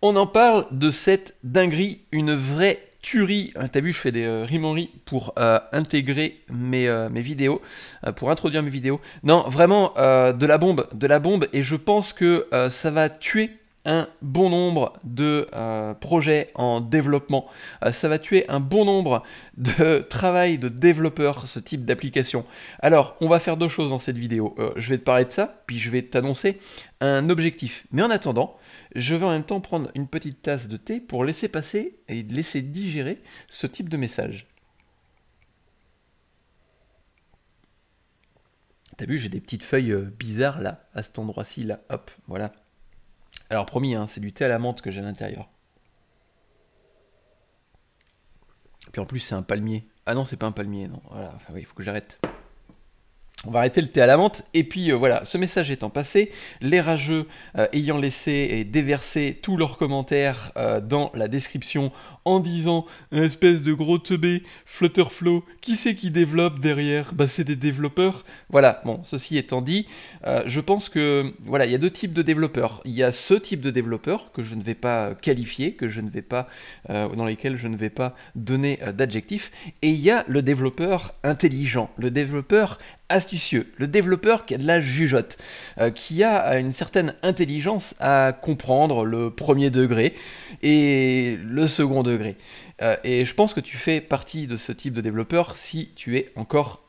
On en parle de cette dinguerie, une vraie tuerie. Euh, t'as vu, je fais des euh, rimeries pour euh, intégrer mes euh, vidéos, pour introduire mes vidéos. Non, vraiment, de la bombe, de la bombe. Et je pense que ça va tuer bon nombre de euh, projets en développement. Euh, ça va tuer un bon nombre de travail de développeurs, ce type d'application. Alors, on va faire deux choses dans cette vidéo. Euh, je vais te parler de ça, puis je vais t'annoncer un objectif. Mais en attendant, je vais en même temps prendre une petite tasse de thé pour laisser passer et laisser digérer ce type de message. T'as vu, j'ai des petites feuilles bizarres là, à cet endroit-ci, là, hop, voilà, alors promis, hein, c'est du thé à la menthe que j'ai à l'intérieur. Puis en plus, c'est un palmier. Ah non, c'est pas un palmier, non. Voilà, il faut que j'arrête. On va arrêter le thé à la vente, Et puis euh, voilà, ce message étant passé, les rageux euh, ayant laissé et déversé tous leurs commentaires euh, dans la description en disant espèce de gros teubé, Flutterflow, qui c'est qui développe derrière Bah c'est des développeurs. Voilà, bon, ceci étant dit, je pense que voilà, il y a deux types de développeurs. Il y a ce type de développeurs que je ne vais pas qualifier, que je ne vais pas, dans lesquels je ne vais pas donner d'adjectif. Et il y a le développeur intelligent, le développeur astucieux, le développeur qui a de la jugeote, euh, qui a une certaine intelligence à comprendre le premier degré et le second degré. Euh, et je pense que tu fais partie de ce type de développeur si tu es encore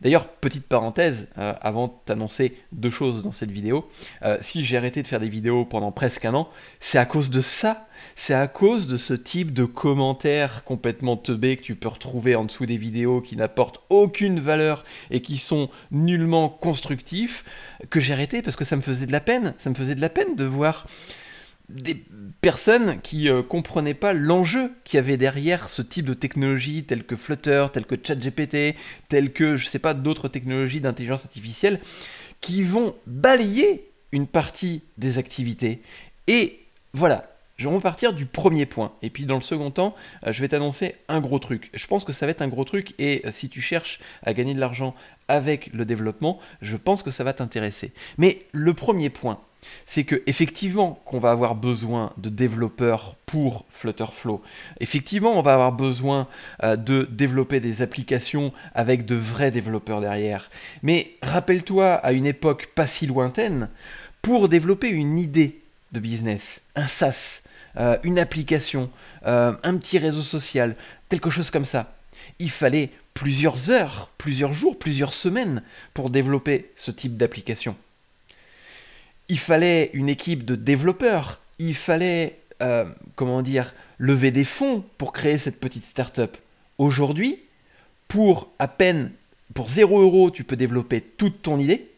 D'ailleurs, petite parenthèse, euh, avant d'annoncer deux choses dans cette vidéo, euh, si j'ai arrêté de faire des vidéos pendant presque un an, c'est à cause de ça, c'est à cause de ce type de commentaires complètement teubés que tu peux retrouver en dessous des vidéos qui n'apportent aucune valeur et qui sont nullement constructifs, que j'ai arrêté parce que ça me faisait de la peine, ça me faisait de la peine de voir des personnes qui euh, comprenaient pas l'enjeu qu'il y avait derrière ce type de technologie telle que Flutter, telle que ChatGPT, telle que je sais pas d'autres technologies d'intelligence artificielle qui vont balayer une partie des activités. Et voilà, je vais repartir du premier point. Et puis dans le second temps, euh, je vais t'annoncer un gros truc. Je pense que ça va être un gros truc et euh, si tu cherches à gagner de l'argent avec le développement, je pense que ça va t'intéresser. Mais le premier point, c'est que effectivement qu'on va avoir besoin de développeurs pour Flutterflow. Effectivement, on va avoir besoin euh, de développer des applications avec de vrais développeurs derrière. Mais rappelle-toi à une époque pas si lointaine, pour développer une idée de business, un SaaS, euh, une application, euh, un petit réseau social, quelque chose comme ça, il fallait plusieurs heures, plusieurs jours, plusieurs semaines pour développer ce type d'application il fallait une équipe de développeurs, il fallait, euh, comment dire, lever des fonds pour créer cette petite start-up. Aujourd'hui, pour à peine, pour 0 euros, tu peux développer toute ton idée.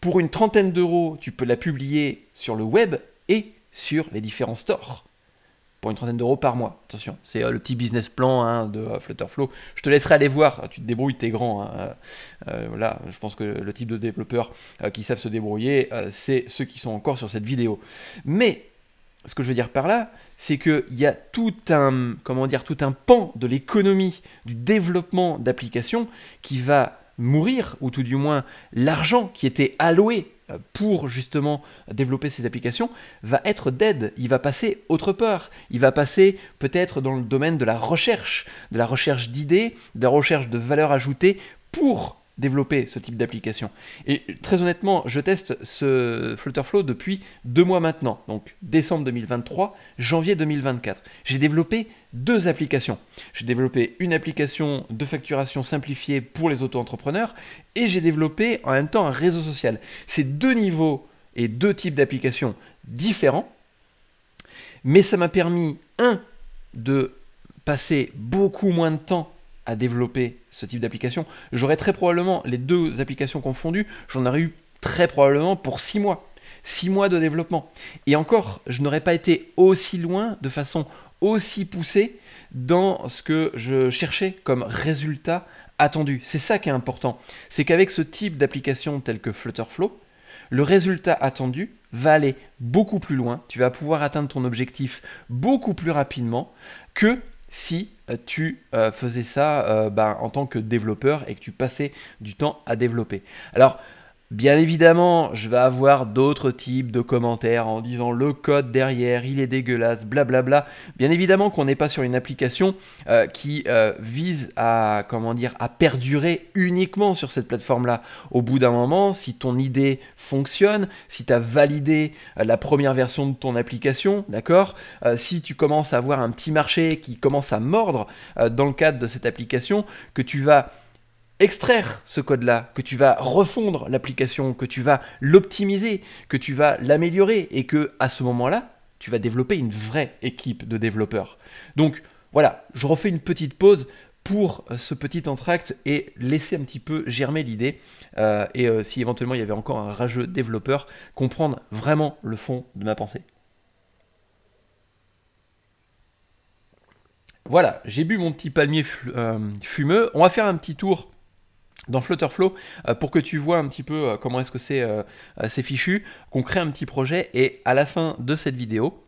Pour une trentaine d'euros, tu peux la publier sur le web et sur les différents stores pour une trentaine d'euros par mois. Attention, c'est euh, le petit business plan hein, de euh, Flutterflow. Je te laisserai aller voir, tu te débrouilles, t'es grand. Hein. Euh, voilà, je pense que le type de développeurs qui savent se débrouiller, c'est ceux qui sont encore sur cette vidéo. Mais ce que je veux dire par là, c'est qu'il y a tout un, comment dire, tout un pan de l'économie, du développement d'applications qui va mourir, ou tout du moins l'argent qui était alloué euh, pour justement développer ces applications va être d'aide. Il va passer autre part. Il va passer peut-être dans le domaine de la recherche, de la recherche d'idées, de la recherche de valeur ajoutée pour développer ce type d'application. Et très honnêtement, je teste ce Flutterflow depuis deux mois maintenant, donc décembre 2023, janvier 2024. J'ai développé deux applications. J'ai développé une application de facturation simplifiée pour les auto-entrepreneurs et j'ai développé en même temps un réseau social. C'est deux niveaux et deux types d'applications différents, mais ça m'a permis, un, de passer beaucoup moins de temps à développer ce type d'application, j'aurais très probablement, les deux applications confondues, j'en aurais eu très probablement pour six mois. six mois de développement. Et encore, je n'aurais pas été aussi loin de façon aussi poussée dans ce que je cherchais comme résultat attendu. C'est ça qui est important. C'est qu'avec ce type d'application telle que flow le résultat attendu va aller beaucoup plus loin. Tu vas pouvoir atteindre ton objectif beaucoup plus rapidement que si euh, tu euh, faisais ça euh, ben, en tant que développeur et que tu passais du temps à développer. Alors, Bien évidemment, je vais avoir d'autres types de commentaires en disant le code derrière, il est dégueulasse, blablabla. Bien évidemment qu'on n'est pas sur une application euh, qui euh, vise à, comment dire, à perdurer uniquement sur cette plateforme-là. Au bout d'un moment, si ton idée fonctionne, si tu as validé euh, la première version de ton application, d'accord Si tu commences à avoir un petit marché qui commence à mordre dans le cadre de cette application, que tu vas extraire ce code-là, que tu vas refondre l'application, que tu vas l'optimiser, que tu vas l'améliorer et que à ce moment-là, tu vas développer une vraie équipe de développeurs. Donc voilà, je refais une petite pause pour euh, ce petit entracte et laisser un petit peu germer l'idée. Euh, et euh, si éventuellement il y avait encore un rageux développeur, comprendre vraiment le fond de ma pensée. Voilà, j'ai bu mon petit palmier fumeux. On va faire un petit tour dans Flutterflow euh, pour que tu vois un petit peu euh, comment est-ce que euh, c'est fichu, qu'on crée un petit projet et à la fin de cette vidéo,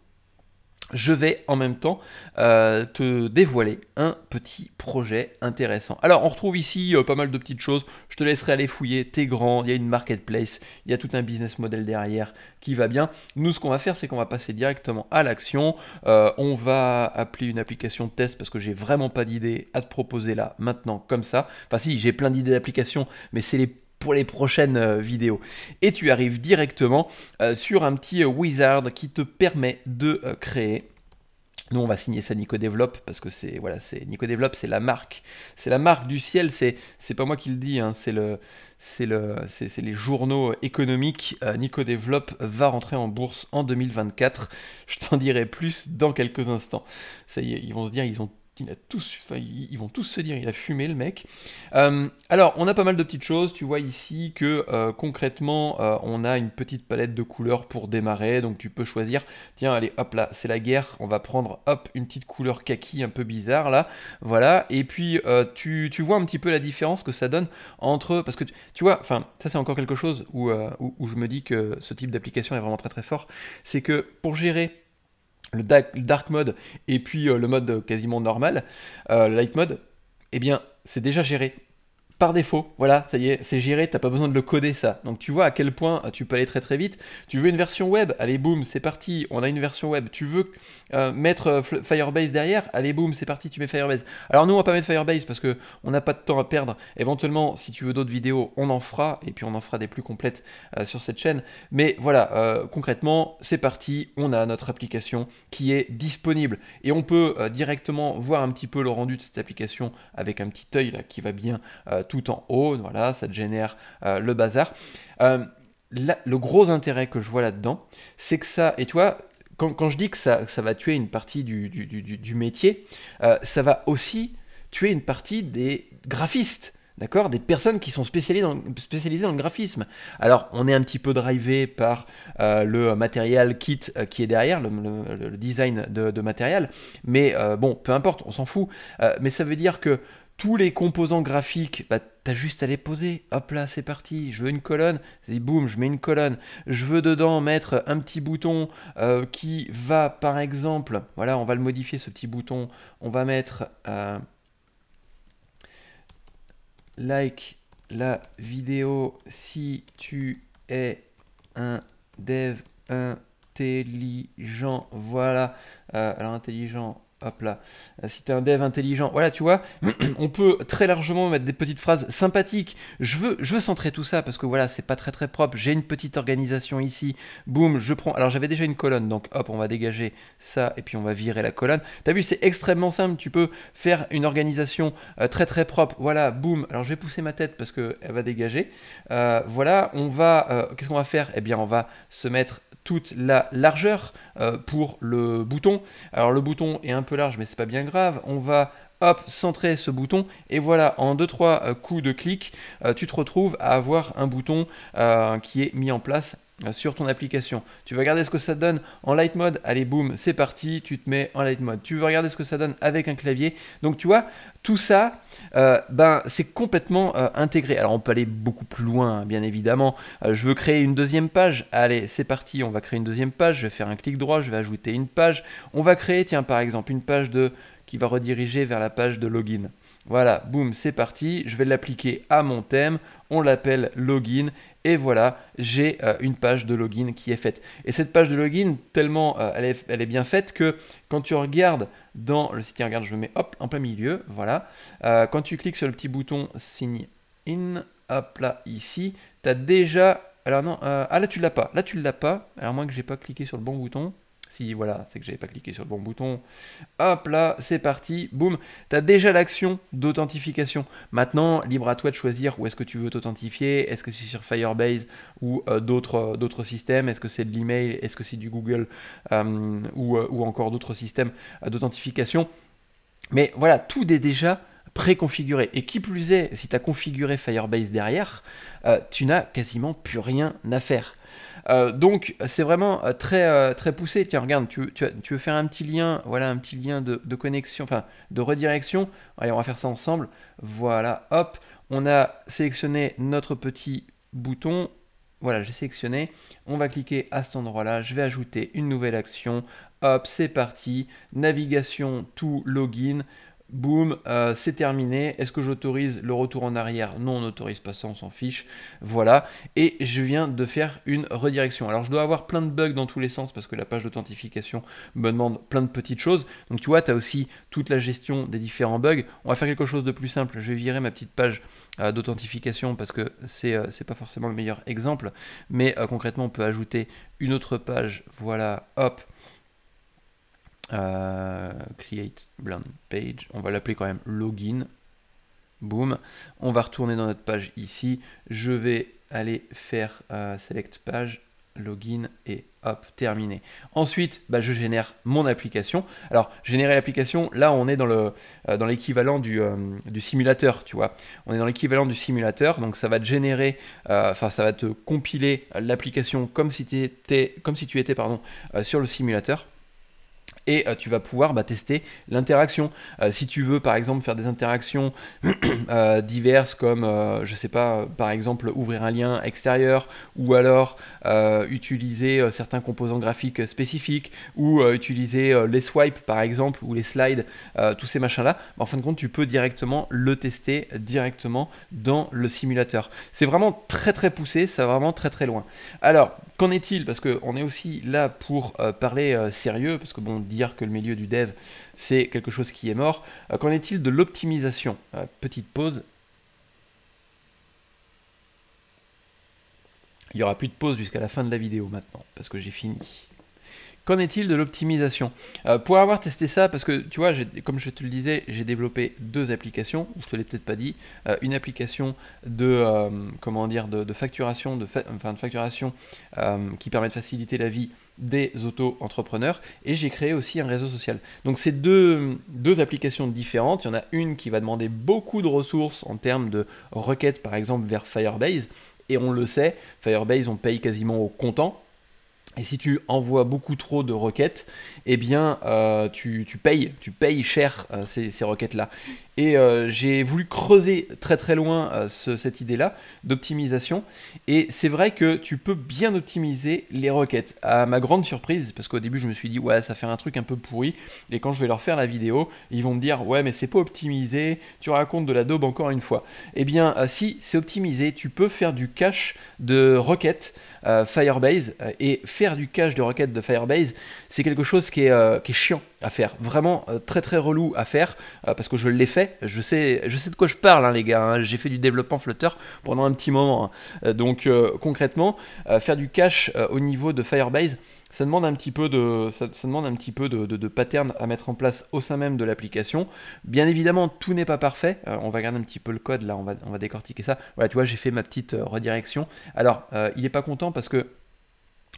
je vais en même temps euh, te dévoiler un petit projet intéressant. Alors on retrouve ici euh, pas mal de petites choses, je te laisserai aller fouiller, t'es grand, il y a une marketplace, il y a tout un business model derrière qui va bien. Nous ce qu'on va faire c'est qu'on va passer directement à l'action, euh, on va appeler une application de test parce que j'ai vraiment pas d'idée à te proposer là maintenant comme ça. Enfin si j'ai plein d'idées d'applications mais c'est les les prochaines euh, vidéos. Et tu arrives directement euh, sur un petit euh, wizard qui te permet de créer nous, on va signer ça Nico Develop parce que c'est voilà, c'est Nico Develop, c'est la marque, c'est la marque du ciel. C'est c'est pas moi qui le dis, hein, c'est le c'est le c'est les journaux économiques. Nico Develop va rentrer en bourse en 2024. Je t'en dirai plus dans quelques instants. Ça y est, ils vont se dire, ils ont ils vont tous se dire, il a fumé le mec. Euh, alors, on a pas mal de petites choses. Tu vois ici que euh, concrètement, euh, on a une petite palette de couleurs pour démarrer. Donc, tu peux choisir. Tiens, allez, hop là, c'est la guerre. On va prendre, hop, une petite couleur kaki un peu bizarre là. Voilà. Et puis, tu, vois un petit peu la différence que ça donne entre. Parce que tu, vois, enfin, ça, c'est encore quelque chose où je me dis que ce type d'application est vraiment très très fort. C'est que pour gérer le dark mode et puis euh, le mode euh, quasiment normal, euh, light mode, eh bien c'est déjà géré par défaut, voilà, ça y est, c'est géré, t'as pas besoin de le coder ça. Donc tu vois à quel point ah, tu peux aller très très vite. Tu veux une version web, allez boum, c'est parti, on a une version web. Tu veux euh, mettre euh, Firebase derrière, allez boum, c'est parti, tu mets Firebase. Alors nous on va pas mettre Firebase parce que on n'a pas de temps à perdre. Éventuellement, si tu veux d'autres vidéos, on en fera et puis on en fera des plus complètes euh, sur cette chaîne. Mais voilà, concrètement, c'est parti, on a notre application qui est disponible et on peut directement voir un petit peu le rendu de cette application avec un petit œil qui va bien tout en haut, voilà, ça génère euh, le bazar. Euh, le gros intérêt que je vois là-dedans, c'est que ça, et toi, quand, je dis que ça, va tuer une partie du, métier, euh, ça va aussi tuer une partie des graphistes. D'accord Des personnes qui sont spécialisées dans, le graphisme. Alors, on est un petit peu drivé par le matériel kit qui est derrière, le, design de, matériel, mais bon, peu importe, on s'en fout. mais ça veut dire que tous les composants graphiques, bah, t'as juste à les poser. Hop là, c'est parti. Je veux une colonne, et boum, je mets une colonne. Je veux dedans mettre un petit bouton euh, qui va, par exemple, voilà, on va le modifier ce petit bouton. On va mettre euh, like la vidéo si tu es un dev intelligent. Voilà. Euh, alors intelligent, Hop là. Si t'es un dev intelligent. Voilà, tu vois, on peut très largement mettre des petites phrases sympathiques. Je veux, je centrer tout ça parce que voilà, c'est pas très très propre. J'ai une petite organisation ici. Boum, je prends. Alors j'avais déjà une colonne, donc hop, on va dégager ça et puis on va virer la colonne. T'as vu, c'est extrêmement simple. Tu peux faire une organisation euh, très très propre. Voilà, boum. Alors je vais pousser ma tête parce qu'elle va dégager. Euh, voilà, on va. Euh, qu'est-ce qu'on va faire Eh bien, on va se mettre toute la largeur pour le bouton. Alors le bouton est un peu large, mais c'est pas bien grave. On va hop, centrer ce bouton, et voilà, en deux trois euh, coups de clic, euh, tu te retrouves à avoir un bouton euh, qui est mis en place ah, sur ton application. Tu vas regarder ce que ça donne en light mode. Allez, boum, c'est parti, tu te mets en light mode. Tu veux regarder ce que ça donne avec un clavier. Donc tu vois, tout ça, euh, ben, c'est complètement euh, intégré. Alors on peut aller beaucoup plus loin, hein, bien évidemment. Euh, je veux créer une deuxième page. Allez, c'est parti, on va créer une deuxième page. Je vais faire un clic droit, je vais ajouter une page. On va créer, tiens, par exemple, une page de qui va rediriger vers la page de login. Voilà, boum, c'est parti, je vais l'appliquer à mon thème, on l'appelle login, et voilà, j'ai euh, une page de login qui est faite. Et cette page de login, tellement euh, elle, est, bien faite que quand tu regardes dans le site, regarde, je mets hop, en plein milieu, voilà, euh, quand tu cliques sur le petit bouton Sign In, hop là, ici, tu as déjà... Alors non, ah là tu l'as pas, là tu l'as pas, alors moins que j'ai pas cliqué sur le bon bouton, si voilà, c'est que j'avais pas cliqué sur le bon bouton. Hop là, c'est parti, boum. Tu as déjà l'action d'authentification. Maintenant, libre à toi de choisir où est-ce que tu veux t'authentifier. Est-ce que c'est sur Firebase ou euh, d'autres, euh, d'autres systèmes Est-ce que c'est de l'email Est-ce que c'est du Google euh, ou, ou, encore d'autres systèmes d'authentification Mais voilà, tout est déjà préconfiguré. Et qui plus est, si tu as configuré Firebase derrière, euh, tu n'as quasiment plus rien à faire. Euh, donc c'est vraiment euh, très, très poussé. Tiens, regarde, tu, tu, tu, veux faire un petit lien, voilà un petit lien de, connexion, enfin de redirection. Allez, on va faire ça ensemble. Voilà, hop, on a sélectionné notre petit bouton. Voilà, j'ai sélectionné. On va cliquer à cet endroit-là. Je vais ajouter une nouvelle action. Hop, c'est parti. Navigation, tout, login. Boom, euh, c'est terminé. Est-ce que j'autorise le retour en arrière Non, on n'autorise pas ça, on s'en fiche. Voilà. Et je viens de faire une redirection. Alors, je dois avoir plein de bugs dans tous les sens parce que la page d'authentification me demande plein de petites choses. Donc, tu vois, tu as aussi toute la gestion des différents bugs. On va faire quelque chose de plus simple. Je vais virer ma petite page euh, d'authentification parce que c'est n'est euh, pas forcément le meilleur exemple. Mais concrètement, on peut ajouter une autre page. Voilà, hop. Euh, create blank page, on va l'appeler quand même login. Boom. On va retourner dans notre page ici. Je vais aller faire euh, select page, login et hop, terminé. Ensuite, bah, je génère mon application. Alors, générer l'application, là, on est dans le euh, dans l'équivalent du, simulateur, tu vois. On est dans l'équivalent du simulateur, donc ça va te générer, enfin, ça va te compiler l'application comme si, étais, comme si tu étais pardon, sur le simulateur et euh, tu vas pouvoir bah, tester l'interaction. Euh, si tu veux par exemple faire des interactions euh, diverses comme, je sais pas, par exemple ouvrir un lien extérieur ou alors utiliser certains composants graphiques spécifiques ou utiliser les swipes par exemple ou les slides, tous ces machins-là, bah, en fin de compte tu peux directement le tester directement dans le simulateur. C'est vraiment très très poussé, ça va vraiment très très loin. Alors, qu'en est-il Parce qu'on est aussi là pour euh, parler euh, sérieux, parce que bon, dire que le milieu du dev, c'est quelque chose qui est mort. Euh, qu'en est-il de l'optimisation Petite pause. Il n'y aura plus de pause jusqu'à la fin de la vidéo maintenant, parce que j'ai fini. Qu'en est-il de l'optimisation euh, Pour avoir testé ça, parce que tu vois, comme je te le disais, j'ai développé deux applications, je te l'ai peut-être pas dit, euh, une application de euh, comment dire de, facturation, de enfin de facturation qui permet de faciliter la vie des auto-entrepreneurs et j'ai créé aussi un réseau social. Donc c'est deux, deux applications différentes. Il y en a une qui va demander beaucoup de ressources en termes de requêtes par exemple vers Firebase et on le sait, Firebase on paye quasiment au comptant et si tu envoies beaucoup trop de requêtes, eh bien, euh, tu, payes, tu payes cher euh, ces, requêtes-là. Et euh, j'ai voulu creuser très très loin cette idée-là d'optimisation. Et c'est vrai que tu peux bien optimiser les requêtes. À ma grande surprise, parce qu'au début je me suis dit ouais ça fait un truc un peu pourri. Et quand je vais leur faire la vidéo, ils vont me dire ouais mais c'est pas optimisé, tu racontes de la daube encore une fois. Eh bien si c'est optimisé, tu peux faire du cache de requêtes Firebase et faire du cache de requêtes de Firebase, c'est quelque chose qui est, euh, chiant à faire, vraiment euh, très très relou à faire, euh, parce que je l'ai fait, je sais, je sais de quoi je parle hein, les gars, hein. j'ai fait du développement Flutter pendant un petit moment, hein. donc concrètement, faire du cache au niveau de Firebase, ça demande un petit peu de, ça, demande un petit peu de, de, pattern à mettre en place au sein même de l'application. Bien évidemment, tout n'est pas parfait. on va regarder un petit peu le code là, on va, on va décortiquer ça. Voilà, tu vois, j'ai fait ma petite redirection. Alors, il n'est pas content parce que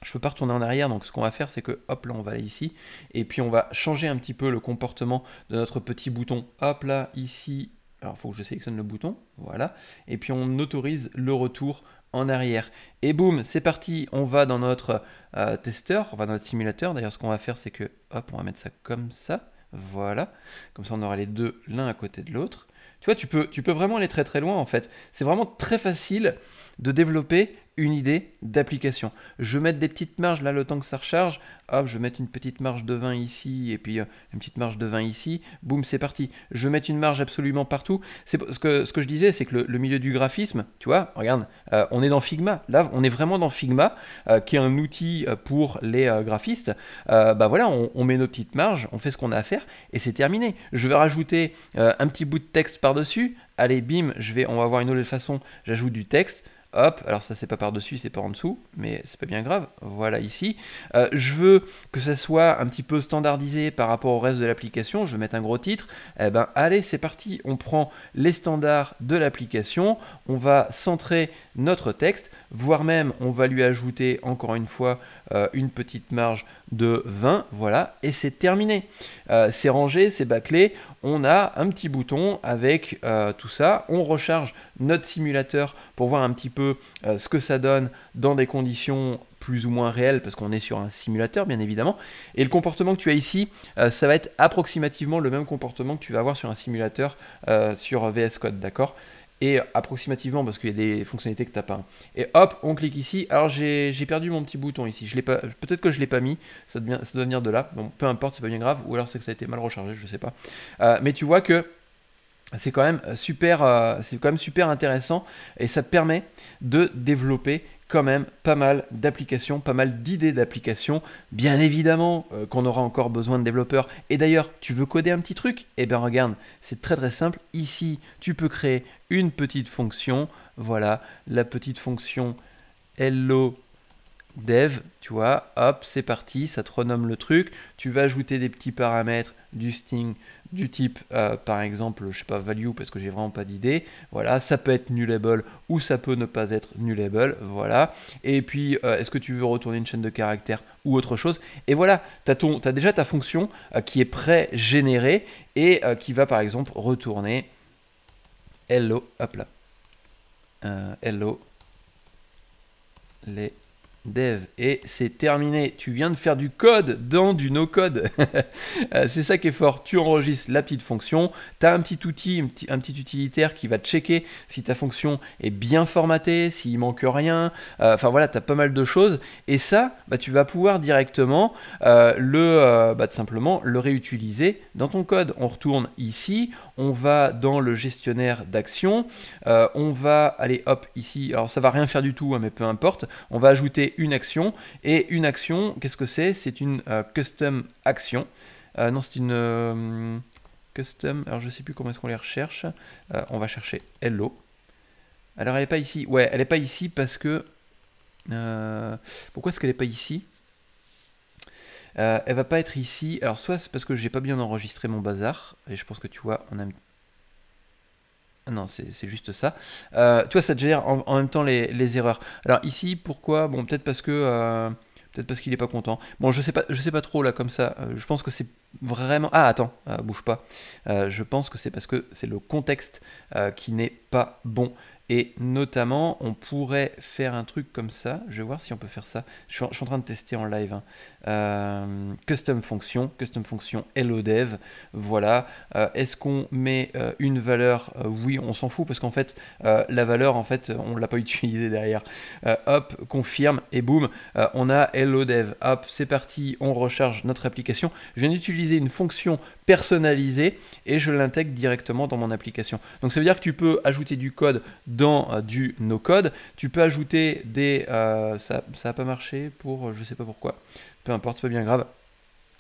je ne peux pas retourner en arrière, donc ce qu'on va faire, c'est que hop là, on va aller ici, et puis on va changer un petit peu le comportement de notre petit bouton, hop là, ici, alors il faut que je sélectionne le bouton, voilà, et puis on autorise le retour en arrière. Et boum, c'est parti, on va dans notre euh, testeur, on va dans notre simulateur, d'ailleurs ce qu'on va faire, c'est que hop, on va mettre ça comme ça, voilà, comme ça on aura les deux l'un à côté de l'autre. Tu vois, tu peux, tu peux vraiment aller très très loin en fait. C'est vraiment très facile de développer une idée d'application. Je vais mettre des petites marges là le temps que ça recharge. Hop, je vais mettre une petite marge de 20 ici et puis euh, une petite marge de 20 ici. Boum, c'est parti. Je vais mettre une marge absolument partout. C'est ce que, ce que je disais, c'est que le, milieu du graphisme, tu vois, regarde, euh, on est dans Figma. Là, on est vraiment dans Figma, euh, qui est un outil pour les graphistes. bah voilà, on, met nos petites marges, on fait ce qu'on a à faire et c'est terminé. Je vais rajouter un petit bout de texte par-dessus. Allez, bim, je vais, on va voir une autre façon. J'ajoute du texte. Hop, alors ça c'est pas dessus c'est pas en dessous, mais c'est pas bien grave. Voilà ici. Euh, je veux que ça soit un petit peu standardisé par rapport au reste de l'application. Je vais mettre un gros titre. et eh ben, allez, c'est parti. On prend les standards de l'application. On va centrer notre texte voire même on va lui ajouter encore une fois euh, une petite marge de 20, voilà, et c'est terminé. Euh, c'est rangé, c'est bâclé, on a un petit bouton avec euh, tout ça, on recharge notre simulateur pour voir un petit peu ce que ça donne dans des conditions plus ou moins réelles, parce qu'on est sur un simulateur bien évidemment, et le comportement que tu as ici, ça va être approximativement le même comportement que tu vas avoir sur un simulateur sur VS Code, d'accord et approximativement parce qu'il y a des fonctionnalités que tu n'as pas. Et hop, on clique ici. Alors j'ai perdu mon petit bouton ici. Peut-être que je l'ai pas mis. Ça, devient, ça, doit venir de là. Bon, peu importe, c'est pas bien grave. Ou alors c'est que ça a été mal rechargé, je ne sais pas. Euh, mais tu vois que c'est quand même super, euh, c'est quand même super intéressant et ça te permet de développer quand même pas mal d'applications, pas mal d'idées d'applications. Bien évidemment euh, qu'on aura encore besoin de développeurs. Et d'ailleurs, tu veux coder un petit truc Eh bien regarde, c'est très très simple. Ici, tu peux créer une petite fonction. Voilà, la petite fonction hello dev, tu vois, hop, c'est parti, ça te renomme le truc. Tu vas ajouter des petits paramètres du sting, du type, euh, par exemple, je sais pas, value, parce que j'ai vraiment pas d'idée. Voilà, ça peut être nullable ou ça peut ne pas être nullable. Voilà. Et puis, euh, est-ce que tu veux retourner une chaîne de caractères ou autre chose Et voilà, tu as, déjà ta fonction euh, qui est pré-générée et qui va, par exemple, retourner hello, hop là, hello, les dev. Et c'est terminé. Tu viens de faire du code dans du no-code. Euh, c'est ça qui est fort. Tu enregistres la petite fonction. Tu as un petit outil, un petit, utilitaire qui va checker si ta fonction est bien formatée, s'il manque rien. Euh, enfin voilà, tu as pas mal de choses. Et ça, bah, tu vas pouvoir directement euh, le, bah, simplement, le réutiliser dans ton code. On retourne ici. On va dans le gestionnaire d'action. on va aller hop ici. Alors ça va rien faire du tout, hein, mais peu importe. On va ajouter une action. Et une action, qu'est-ce que c'est C'est une euh, custom action. Euh, non, c'est une euh, custom. Alors je sais plus comment est-ce qu'on les recherche. on va chercher hello. Alors elle est pas ici. Ouais, elle n'est pas ici parce que. pourquoi est-ce qu'elle est pas ici Elle Elle va pas être ici. Alors soit c'est parce que j'ai pas bien enregistré mon bazar. Et je pense que tu vois, on a ah non, c'est juste ça. Euh, tu vois, ça te gère en, même temps les, erreurs. Alors ici, pourquoi Bon, peut-être parce que euh, peut-être parce qu'il n'est pas content. Bon, je sais pas, je sais pas trop là comme ça. Euh, je pense que c'est vraiment. Ah, attends, ah, bouge pas. Euh, je pense que c'est parce que c'est le contexte euh, qui n'est pas bon. Et notamment, on pourrait faire un truc comme ça. Je vais voir si on peut faire ça. Je suis en, train de tester en live. Hein. Euh, custom fonction, custom fonction hello dev. Voilà. Est-ce qu'on met une valeur Oui, on s'en fout parce qu'en fait, la valeur, en fait, on l'a pas utilisée derrière. hop, confirme et boum, on a hello dev. Hop, c'est parti. On recharge notre application. Je viens d'utiliser une fonction personnalisée et je l'intègre directement dans mon application. Donc ça veut dire que tu peux ajouter du code dans euh, du no-code, tu peux ajouter des... Euh, ça n'a pas marché pour... je sais pas pourquoi. Peu importe, c'est pas bien grave.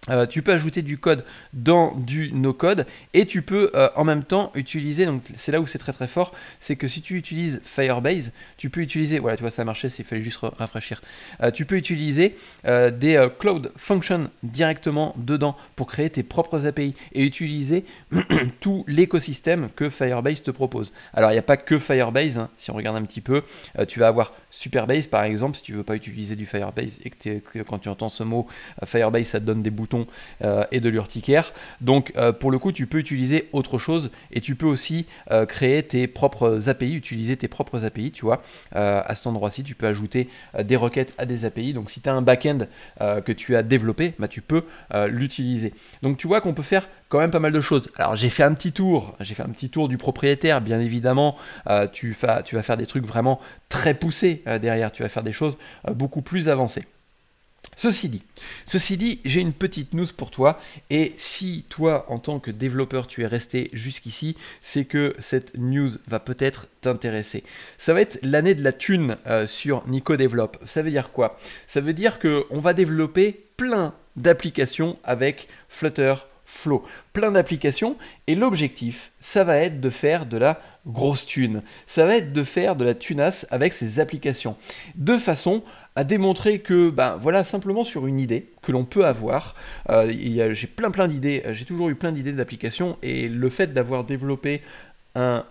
Euh, tu peux ajouter du code dans du no-code et tu peux euh, en même temps utiliser, donc c'est là où c'est très très fort, c'est que si tu utilises Firebase, tu peux utiliser, voilà tu vois ça a marché, il fallait juste rafraîchir, euh, tu peux utiliser des cloud functions directement dedans pour créer tes propres API et utiliser tout l'écosystème que Firebase te propose. Alors il n'y a pas que Firebase, hein, si on regarde un petit peu, tu vas avoir Superbase par exemple, si tu veux pas utiliser du Firebase et que, quand tu entends ce mot Firebase ça te donne des boutons euh, et de l'urticaire. Donc euh, pour le coup, tu peux utiliser autre chose et tu peux aussi euh, créer tes propres API, utiliser tes propres API, tu vois. à cet endroit-ci, tu peux ajouter des requêtes à des API. Donc si tu as un back-end que tu as développé, bah, tu peux l'utiliser. Donc tu vois qu'on peut faire quand même pas mal de choses. Alors j'ai fait un petit tour, j'ai fait un petit tour du propriétaire, bien évidemment, tu, vas, faire des trucs vraiment très poussés derrière, tu vas faire des choses beaucoup plus avancées. Ceci dit, dit, j'ai une petite news pour toi et si toi en tant que développeur tu es resté jusqu'ici, c'est que cette news va peut-être t'intéresser. Ça va être l'année de la thune euh, sur Nico Develop. Ça veut dire quoi Ça veut dire qu'on va développer plein d'applications avec Flutter Flow, plein d'applications et l'objectif, ça va être de faire de la grosse thune. Ça va être de faire de la tunasse avec ces applications de façon à démontrer que, ben voilà, simplement sur une idée que l'on peut avoir, euh, j'ai plein plein d'idées, j'ai toujours eu plein d'idées d'applications, et le fait d'avoir développé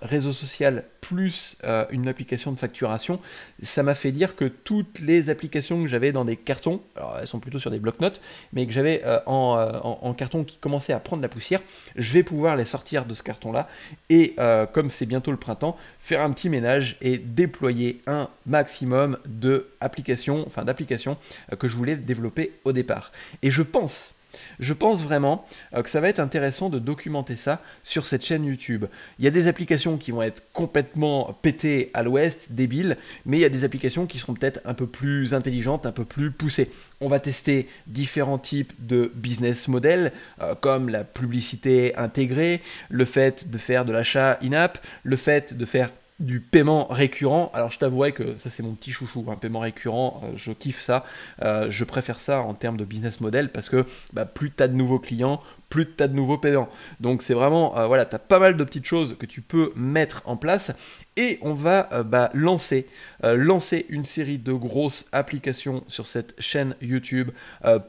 réseau social plus euh, une application de facturation, ça m'a fait dire que toutes les applications que j'avais dans des cartons, alors elles sont plutôt sur des blocs-notes, mais que j'avais euh, euh, en, carton qui commençait à prendre la poussière, je vais pouvoir les sortir de ce carton-là et comme c'est bientôt le printemps, faire un petit ménage et déployer un maximum de applications, enfin d'applications que je voulais développer au départ. Et je pense je pense vraiment euh, que ça va être intéressant de documenter ça sur cette chaîne YouTube. Il y a des applications qui vont être complètement pétées à l'ouest, débiles, mais il y a des applications qui seront peut-être un peu plus intelligentes, un peu plus poussées. On va tester différents types de business model, euh, comme la publicité intégrée, le fait de faire de l'achat in-app, le fait de faire du paiement récurrent. Alors je t'avouerai que ça c'est mon petit chouchou, un hein, paiement récurrent, euh, je kiffe ça. Euh, je préfère ça en termes de business model parce que bah, plus tu as de nouveaux clients, plus tu as de nouveaux paiements. Donc c'est vraiment, euh, voilà, tu as pas mal de petites choses que tu peux mettre en place. Et on va bah, lancer, lancer une série de grosses applications sur cette chaîne YouTube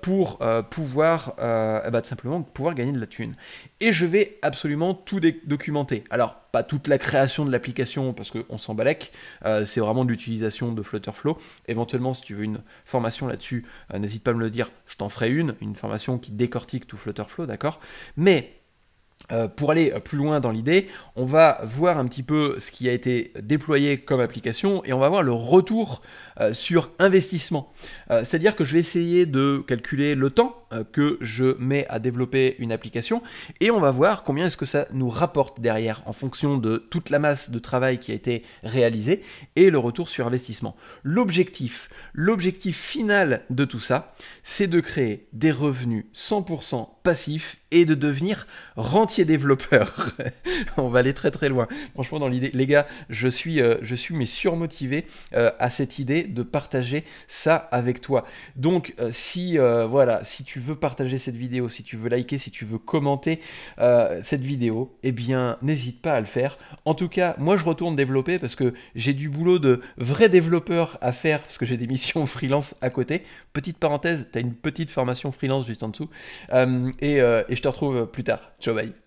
pour pouvoir eh bah, simplement pouvoir gagner de la thune. Et je vais absolument tout documenter. Alors toute la création de l'application parce qu'on s'en balèque, euh, c'est vraiment l'utilisation de Flutterflow. Éventuellement, si tu veux une formation là-dessus, euh, n'hésite pas à me le dire, je t'en ferai une, une formation qui décortique tout Flutterflow, d'accord Mais euh, pour aller plus loin dans l'idée, on va voir un petit peu ce qui a été déployé comme application et on va voir le retour sur investissement. C'est-à-dire que je vais essayer de calculer le temps euh, que je mets à développer une application et on va voir combien est-ce que ça nous rapporte derrière en fonction de toute la masse de travail qui a été réalisée et le retour sur investissement. L'objectif, l'objectif final de tout ça, c'est de créer des revenus 100% passifs et de devenir rentier développeur. on va aller très très loin. Franchement, dans l'idée, les gars, je suis, euh, je suis mais surmotivé euh, à cette idée de partager ça avec toi. Donc, si voilà, si tu veux veux partager cette vidéo, si tu veux liker, si tu veux commenter euh, cette vidéo, eh bien n'hésite pas à le faire. En tout cas, moi je retourne développer parce que j'ai du boulot de vrai développeur à faire parce que j'ai des missions freelance à côté. Petite parenthèse, tu as une petite formation freelance juste en dessous. Euh, et, euh, et je te retrouve plus tard. Ciao, bye.